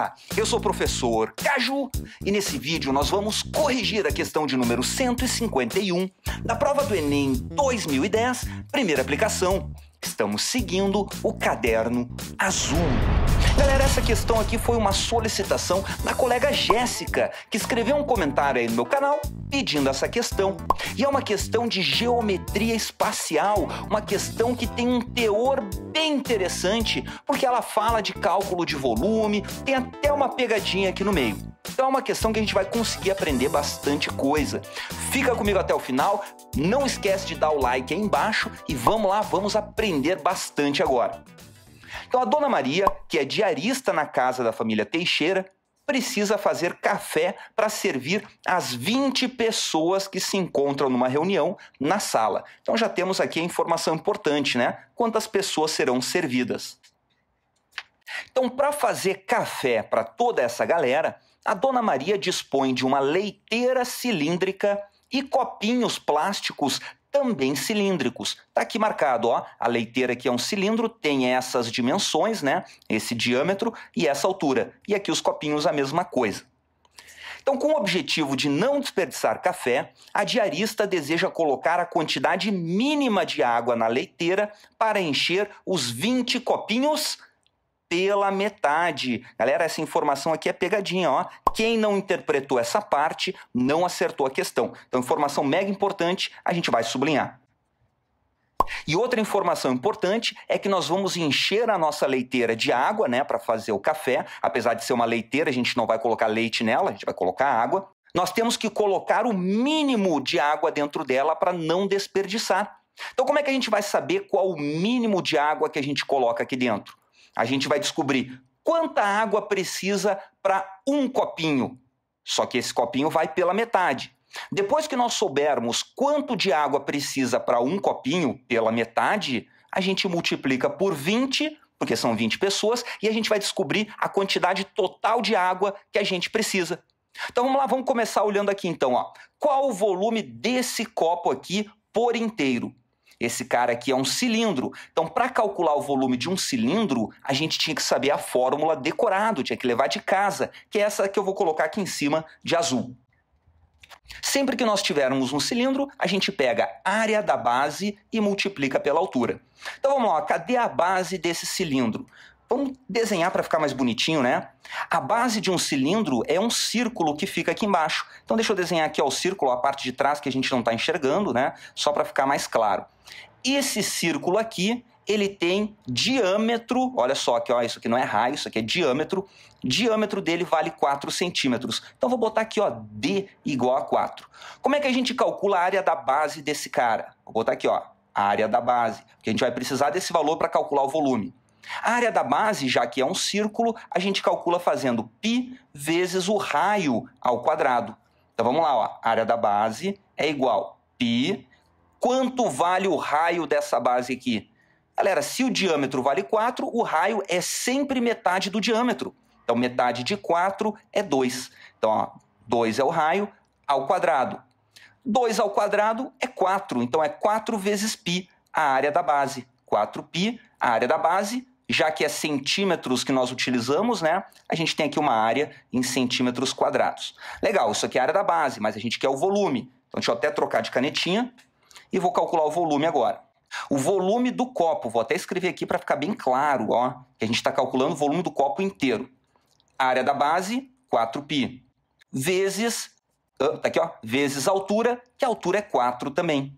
Olá, eu sou o professor Caju e nesse vídeo nós vamos corrigir a questão de número 151 da prova do Enem 2010, primeira aplicação. Estamos seguindo o caderno azul. Galera, essa questão aqui foi uma solicitação da colega Jéssica, que escreveu um comentário aí no meu canal pedindo essa questão. E é uma questão de geometria espacial, uma questão que tem um teor bem interessante, porque ela fala de cálculo de volume, tem até uma pegadinha aqui no meio. Então é uma questão que a gente vai conseguir aprender bastante coisa. Fica comigo até o final, não esquece de dar o like aí embaixo e vamos lá, vamos aprender bastante agora. Então a dona Maria, que é diarista na casa da família Teixeira, precisa fazer café para servir as 20 pessoas que se encontram numa reunião na sala. Então já temos aqui a informação importante, né? Quantas pessoas serão servidas. Então, para fazer café para toda essa galera, a dona Maria dispõe de uma leiteira cilíndrica e copinhos plásticos também cilíndricos. Está aqui marcado, ó, a leiteira que é um cilindro tem essas dimensões, né? Esse diâmetro e essa altura. E aqui os copinhos a mesma coisa. Então, com o objetivo de não desperdiçar café, a diarista deseja colocar a quantidade mínima de água na leiteira para encher os 20 copinhos pela metade. Galera, essa informação aqui é pegadinha, ó. Quem não interpretou essa parte não acertou a questão. Então, informação mega importante, a gente vai sublinhar. E outra informação importante é que nós vamos encher a nossa leiteira de água, né, para fazer o café. Apesar de ser uma leiteira, a gente não vai colocar leite nela, a gente vai colocar água. Nós temos que colocar o mínimo de água dentro dela para não desperdiçar. Então, como é que a gente vai saber qual o mínimo de água que a gente coloca aqui dentro? A gente vai descobrir quanta água precisa para um copinho. Só que esse copinho vai pela metade. Depois que nós soubermos quanto de água precisa para um copinho pela metade, a gente multiplica por 20, porque são 20 pessoas, e a gente vai descobrir a quantidade total de água que a gente precisa. Então vamos lá, vamos começar olhando aqui então. Ó. Qual o volume desse copo aqui por inteiro? Esse cara aqui é um cilindro. Então, para calcular o volume de um cilindro, a gente tinha que saber a fórmula decorado, tinha que levar de casa, que é essa que eu vou colocar aqui em cima de azul. Sempre que nós tivermos um cilindro, a gente pega a área da base e multiplica pela altura. Então vamos lá, cadê a base desse cilindro? Vamos desenhar para ficar mais bonitinho, né? A base de um cilindro é um círculo que fica aqui embaixo. Então deixa eu desenhar aqui ó, o círculo, a parte de trás que a gente não está enxergando, né? Só para ficar mais claro. Esse círculo aqui, ele tem diâmetro, olha só aqui, ó, isso aqui não é raio, isso aqui é diâmetro. Diâmetro dele vale 4 centímetros. Então vou botar aqui, ó, D igual a 4. Como é que a gente calcula a área da base desse cara? Vou botar aqui, ó, a área da base, porque a gente vai precisar desse valor para calcular o volume. A área da base, já que é um círculo, a gente calcula fazendo π vezes o raio ao quadrado. Então vamos lá, ó, a área da base é igual π quanto vale o raio dessa base aqui? Galera, se o diâmetro vale 4, o raio é sempre metade do diâmetro. Então, metade de 4 é 2. Então, ó, 2 é o raio ao quadrado. 2 ao quadrado é 4, então é 4 vezes π a área da base. 4π, a área da base, já que é centímetros que nós utilizamos, né? A gente tem aqui uma área em centímetros quadrados. Legal, isso aqui é a área da base, mas a gente quer o volume. Então, deixa eu até trocar de canetinha e vou calcular o volume agora. O volume do copo, vou até escrever aqui para ficar bem claro, ó, que a gente está calculando o volume do copo inteiro. A área da base, 4π, vezes, tá aqui, ó, vezes a altura, que a altura é 4 também.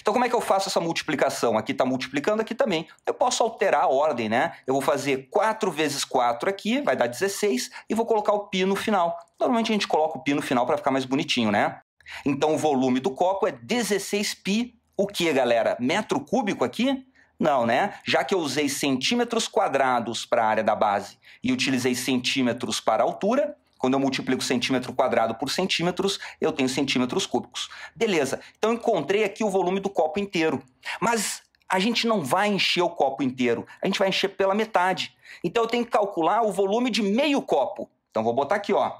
Então, como é que eu faço essa multiplicação? Aqui está multiplicando, aqui também. Eu posso alterar a ordem, né? Eu vou fazer 4 vezes 4 aqui, vai dar 16, e vou colocar o π no final. Normalmente a gente coloca o π no final para ficar mais bonitinho, né? Então o volume do copo é 16 pi, o que, galera? Metro cúbico aqui? Não, né? Já que eu usei centímetros quadrados para a área da base e utilizei centímetros para a altura, quando eu multiplico centímetro quadrado por centímetros, eu tenho centímetros cúbicos. Beleza, então encontrei aqui o volume do copo inteiro. Mas a gente não vai encher o copo inteiro, a gente vai encher pela metade. Então eu tenho que calcular o volume de meio copo. Então vou botar aqui, ó,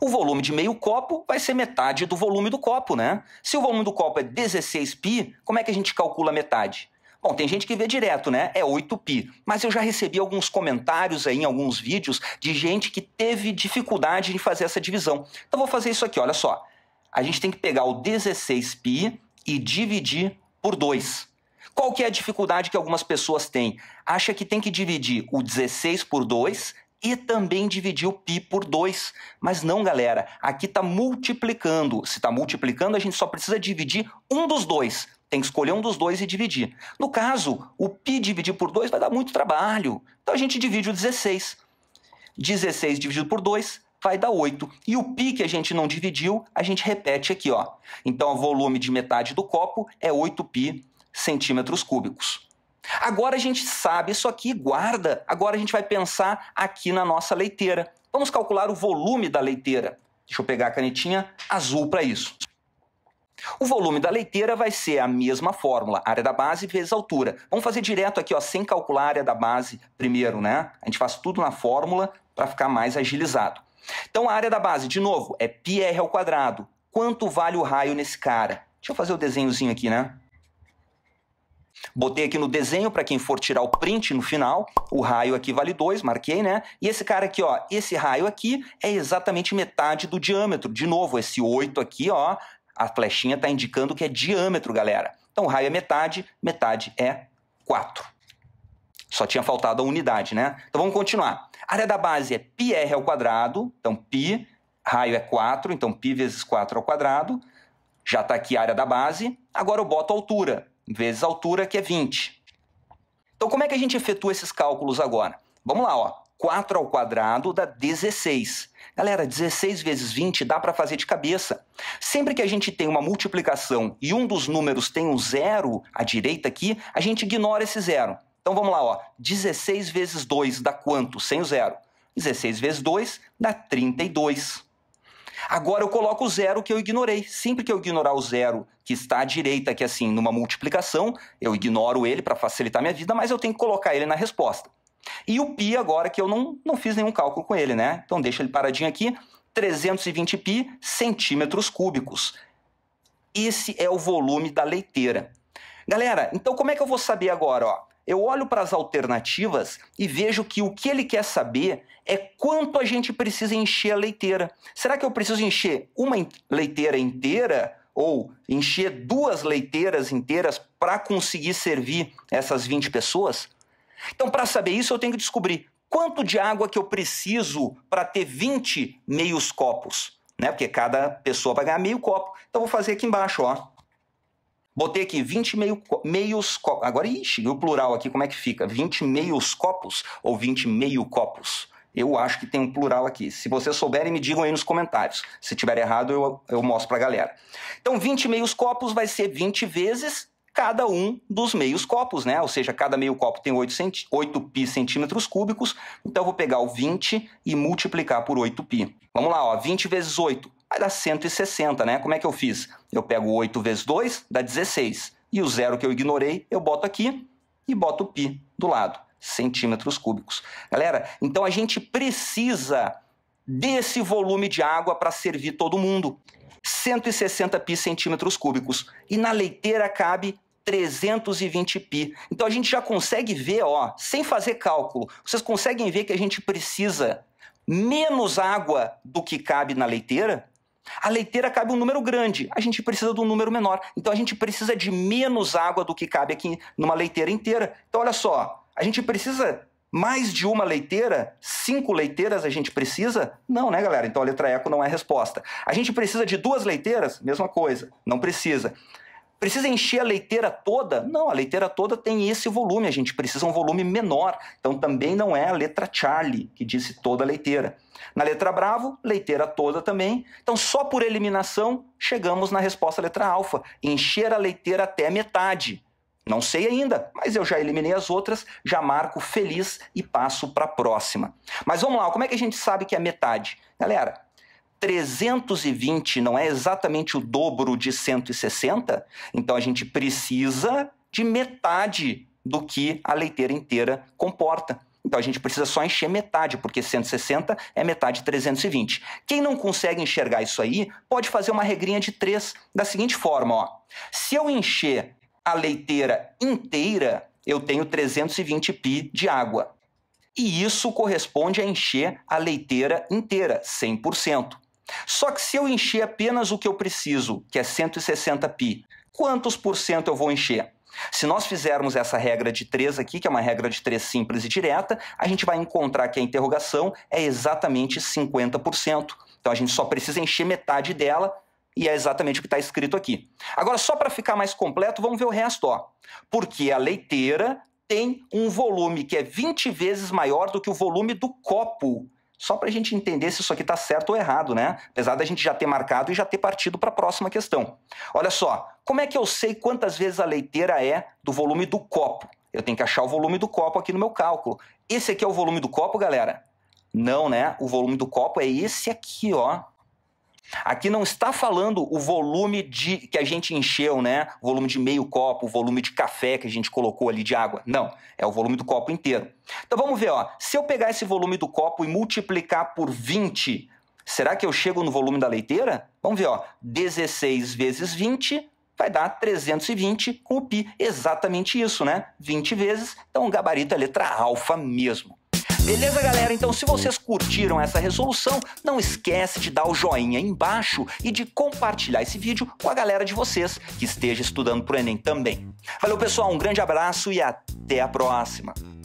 o volume de meio copo vai ser metade do volume do copo, né? Se o volume do copo é 16 pi, como é que a gente calcula metade? Bom, tem gente que vê direto, né? É 8 pi. Mas eu já recebi alguns comentários aí em alguns vídeos de gente que teve dificuldade em fazer essa divisão. Então vou fazer isso aqui, olha só. A gente tem que pegar o 16 pi e dividir por 2. Qual que é a dificuldade que algumas pessoas têm? Acha que tem que dividir o 16 por 2 e também dividir o π por 2. Mas não, galera, aqui está multiplicando. Se está multiplicando, a gente só precisa dividir um dos dois. Tem que escolher um dos dois e dividir. No caso, o π dividido por 2 vai dar muito trabalho. Então a gente divide o 16. 16 dividido por 2 vai dar 8. E o pi que a gente não dividiu, a gente repete aqui. Ó. Então, o volume de metade do copo é 8 pi centímetros cúbicos. Agora a gente sabe isso aqui, guarda. Agora a gente vai pensar aqui na nossa leiteira. Vamos calcular o volume da leiteira. Deixa eu pegar a canetinha azul para isso. O volume da leiteira vai ser a mesma fórmula, área da base vezes altura. Vamos fazer direto aqui, ó, sem calcular a área da base primeiro, né? A gente faz tudo na fórmula para ficar mais agilizado. Então a área da base, de novo, é πr Quanto vale o raio nesse cara? Deixa eu fazer o desenhozinho aqui, né? Botei aqui no desenho para quem for tirar o print no final. O raio aqui vale 2, marquei, né? E esse cara aqui, ó, esse raio aqui é exatamente metade do diâmetro. De novo, esse 8 aqui, ó, a flechinha está indicando que é diâmetro, galera. Então o raio é metade, metade é 4. Só tinha faltado a unidade, né? Então vamos continuar. A área da base é πr ao quadrado, então π, raio é 4, então π vezes 4 ao quadrado. Já está aqui a área da base. Agora eu boto a altura vezes a altura, que é 20. Então, como é que a gente efetua esses cálculos agora? Vamos lá, ó. 4 ao quadrado dá 16. Galera, 16 vezes 20 dá para fazer de cabeça. Sempre que a gente tem uma multiplicação e um dos números tem um zero à direita aqui, a gente ignora esse zero. Então vamos lá, ó. 16 vezes 2 dá quanto? Sem o zero. 16 vezes 2 dá 32. Agora eu coloco o zero que eu ignorei. Sempre que eu ignorar o zero que está à direita, que é, assim, numa multiplicação, eu ignoro ele para facilitar minha vida, mas eu tenho que colocar ele na resposta. E o π agora que eu não, não fiz nenhum cálculo com ele, né? Então deixa ele paradinho aqui, 320 π centímetros cúbicos. Esse é o volume da leiteira. Galera, então como é que eu vou saber agora, ó? eu olho para as alternativas e vejo que o que ele quer saber é quanto a gente precisa encher a leiteira. Será que eu preciso encher uma leiteira inteira ou encher duas leiteiras inteiras para conseguir servir essas 20 pessoas? Então, para saber isso, eu tenho que descobrir quanto de água que eu preciso para ter 20 meios copos, né? Porque cada pessoa vai ganhar meio copo. Então, vou fazer aqui embaixo, ó. Botei aqui 20 meio, meios copos. Agora, ixi, o plural aqui como é que fica? 20 meios copos ou 20 meio copos? Eu acho que tem um plural aqui. Se vocês souberem, me digam aí nos comentários. Se tiver errado, eu, eu mostro para a galera. Então, 20 meios copos vai ser 20 vezes cada um dos meios copos, né? Ou seja, cada meio copo tem 8, centi 8 pi centímetros cúbicos. Então, eu vou pegar o 20 e multiplicar por 8 pi. Vamos lá, ó, 20 vezes 8, Vai dar 160, né? Como é que eu fiz? Eu pego 8 vezes 2, dá 16. E o zero que eu ignorei, eu boto aqui e boto o π do lado, centímetros cúbicos. Galera, então a gente precisa desse volume de água para servir todo mundo. 160 pi centímetros cúbicos. E na leiteira cabe 320 pi. Então a gente já consegue ver, ó, sem fazer cálculo, vocês conseguem ver que a gente precisa menos água do que cabe na leiteira a leiteira cabe um número grande, a gente precisa de um número menor. Então a gente precisa de menos água do que cabe aqui numa leiteira inteira. Então olha só, a gente precisa mais de uma leiteira? Cinco leiteiras a gente precisa? Não, né, galera? Então a letra eco não é a resposta. A gente precisa de duas leiteiras? Mesma coisa, não precisa. Precisa encher a leiteira toda? Não, a leiteira toda tem esse volume, a gente precisa um volume menor. Então também não é a letra Charlie, que disse toda a leiteira. Na letra Bravo, leiteira toda também. Então só por eliminação chegamos na resposta letra alfa, encher a leiteira até metade. Não sei ainda, mas eu já eliminei as outras, já marco feliz e passo para a próxima. Mas vamos lá, como é que a gente sabe que é metade? Galera, 320 não é exatamente o dobro de 160, então a gente precisa de metade do que a leiteira inteira comporta. Então a gente precisa só encher metade, porque 160 é metade de 320. Quem não consegue enxergar isso aí, pode fazer uma regrinha de 3 da seguinte forma, ó. Se eu encher a leiteira inteira, eu tenho 320 pi de água. E isso corresponde a encher a leiteira inteira, 100%. Só que se eu encher apenas o que eu preciso, que é 160 pi, quantos por cento eu vou encher? Se nós fizermos essa regra de 3 aqui, que é uma regra de 3 simples e direta, a gente vai encontrar que a interrogação é exatamente 50%. Então a gente só precisa encher metade dela e é exatamente o que está escrito aqui. Agora, só para ficar mais completo, vamos ver o resto. Ó. Porque a leiteira tem um volume que é 20 vezes maior do que o volume do copo só para a gente entender se isso aqui está certo ou errado, né? Apesar da gente já ter marcado e já ter partido para a próxima questão. Olha só, como é que eu sei quantas vezes a leiteira é do volume do copo? Eu tenho que achar o volume do copo aqui no meu cálculo. Esse aqui é o volume do copo, galera? Não, né? O volume do copo é esse aqui, ó. Aqui não está falando o volume de que a gente encheu, né? O volume de meio copo, o volume de café que a gente colocou ali de água. Não, é o volume do copo inteiro. Então vamos ver, ó. Se eu pegar esse volume do copo e multiplicar por 20, será que eu chego no volume da leiteira? Vamos ver, ó. 16 vezes 20 vai dar 320 com o pi. Exatamente isso, né? 20 vezes. Então, o gabarito é letra alfa mesmo. Beleza, galera? Então, se vocês curtiram essa resolução, não esquece de dar o joinha embaixo e de compartilhar esse vídeo com a galera de vocês que esteja estudando o Enem também. Valeu, pessoal, um grande abraço e até a próxima!